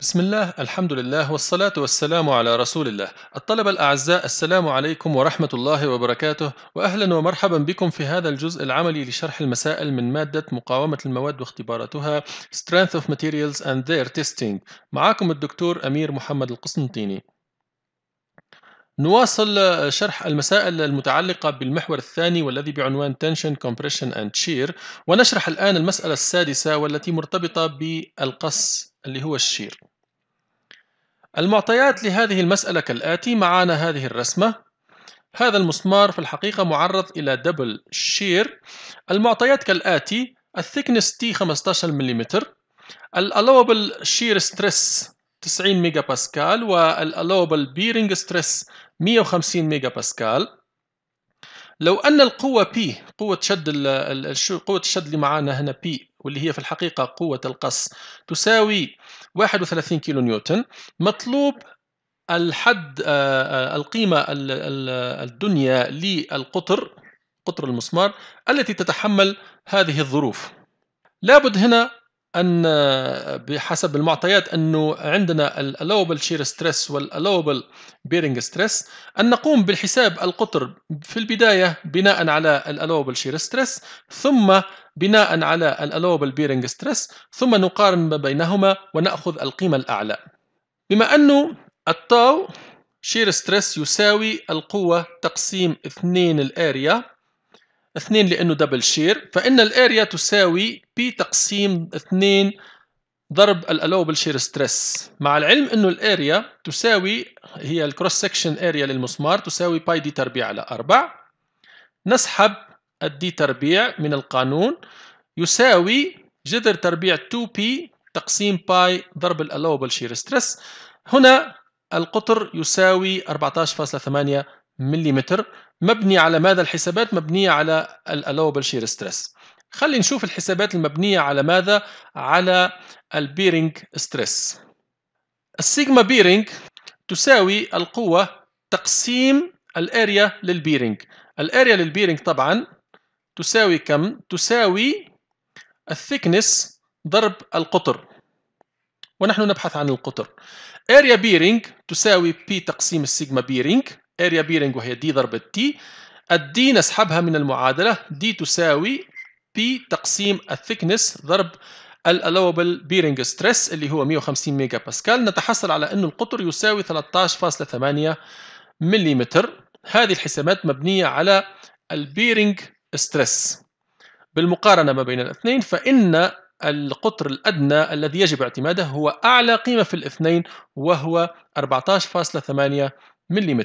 بسم الله الحمد لله والصلاة والسلام على رسول الله الطلبة الأعزاء السلام عليكم ورحمة الله وبركاته وأهلا ومرحبا بكم في هذا الجزء العملي لشرح المسائل من مادة مقاومة المواد واختباراتها Strength of Materials and Their Testing معكم الدكتور أمير محمد القسنطيني نواصل شرح المسائل المتعلقة بالمحور الثاني والذي بعنوان Tension, Compression and Shear ونشرح الآن المسألة السادسة والتي مرتبطة بالقص اللي هو الشير المعطيات لهذه المسألة كالآتي معانا هذه الرسمة هذا المسمار في الحقيقة معرض إلى دبل شير المعطيات كالآتي الثيكنس تي 15 ملم الالوبل شير ستريس 90 ميجا باسكال والالوبل بيرنج ستريس 150 ميجا باسكال لو أن القوة P قوة شد قوة الشد اللي معانا هنا P واللي هي في الحقيقة قوة القص تساوي 31 كيلو نيوتن مطلوب الحد آه، آه، القيمة الدنيا للقطر قطر المسمار التي تتحمل هذه الظروف لابد هنا ان بحسب المعطيات انه عندنا الالوبل شير ستريس والالوبل بيرنج ستريس ان نقوم بالحساب القطر في البدايه بناء على الالوبل شير ستريس ثم بناء على الالوبل بيرنج ستريس ثم نقارن ما بينهما وناخذ القيمه الاعلى بما انه الطاو شير ستريس يساوي القوه تقسيم 2 الاريا 2 لأنه دبل شير فإن الاريا تساوي بي تقسيم 2 ضرب الالوبل شير ستريس مع العلم انه الاريا تساوي هي الكروس سكشن اريا للمسمار تساوي باي دي تربيع على 4 نسحب الدي تربيع من القانون يساوي جذر تربيع 2 بي تقسيم باي ضرب الالوبل شير ستريس هنا القطر يساوي 14.8 مليمتر مبني على ماذا الحسابات مبنية على الالوبل شير ستريس خلي نشوف الحسابات المبنية على ماذا على البيرنج ستريس السيجما بيرنج تساوي القوة تقسيم الاريا للبيرنج الاريا للبيرنج طبعا تساوي كم تساوي الثيكنس ضرب القطر ونحن نبحث عن القطر اريا بيرينج تساوي بي تقسيم السيجما بيرنج اريا بيرنج وهي دي ضرب تي الدي نسحبها من المعادلة دي تساوي بي تقسيم الثيكنس ضرب الالوبل بيرنج ستريس اللي هو 150 ميجا باسكال نتحصل على أن القطر يساوي 13.8 ملم هذه الحسابات مبنية على البيرنج ستريس بالمقارنة ما بين الاثنين فإن القطر الأدنى الذي يجب اعتماده هو أعلى قيمة في الاثنين وهو 14.8 ملم